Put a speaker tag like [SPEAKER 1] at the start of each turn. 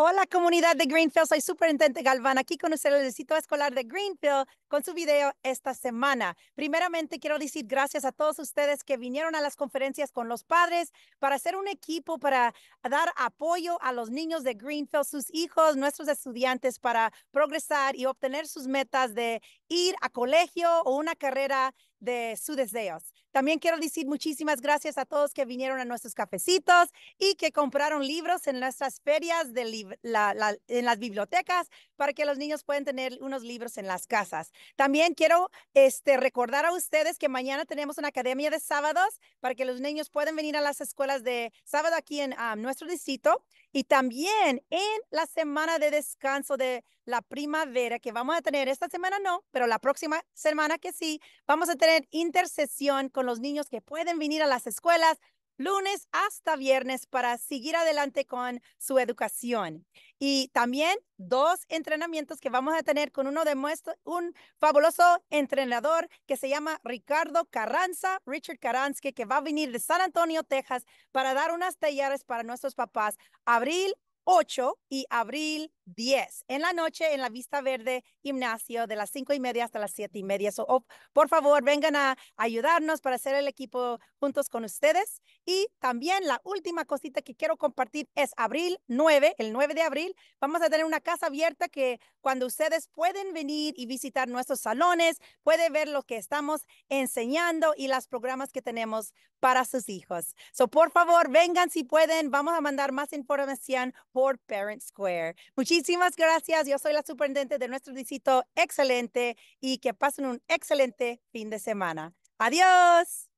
[SPEAKER 1] Hola comunidad de Greenfield, soy Superintendente Galván aquí con ustedes el sitio escolar de Greenfield con su video esta semana. Primeramente quiero decir gracias a todos ustedes que vinieron a las conferencias con los padres para hacer un equipo para dar apoyo a los niños de Greenfield, sus hijos, nuestros estudiantes para progresar y obtener sus metas de ir a colegio o una carrera de sus deseos. También quiero decir muchísimas gracias a todos que vinieron a nuestros cafecitos y que compraron libros en nuestras ferias, de en las bibliotecas, para que los niños puedan tener unos libros en las casas. También quiero este, recordar a ustedes que mañana tenemos una academia de sábados para que los niños puedan venir a las escuelas de sábado aquí en ah, nuestro distrito. Y también en la semana de descanso de la primavera que vamos a tener, esta semana no, pero la próxima semana que sí, vamos a tener intercesión con los niños que pueden venir a las escuelas lunes hasta viernes para seguir adelante con su educación. Y también dos entrenamientos que vamos a tener con uno de nuestros un fabuloso entrenador que se llama Ricardo Carranza, Richard Carranza, que va a venir de San Antonio, Texas, para dar unas talleres para nuestros papás, abril 8 y abril 10 en la noche en la Vista Verde Gimnasio de las 5 y media hasta las 7 y media. Oh, por favor, vengan a ayudarnos para hacer el equipo juntos con ustedes. Y también la última cosita que quiero compartir es abril 9, el 9 de abril. Vamos a tener una casa abierta que cuando ustedes pueden venir y visitar nuestros salones, puede ver lo que estamos enseñando y los programas que tenemos para sus hijos. So, por favor, vengan si pueden. Vamos a mandar más información Parent Square. Muchísimas gracias. Yo soy la superintendente de nuestro distrito excelente y que pasen un excelente fin de semana. Adiós.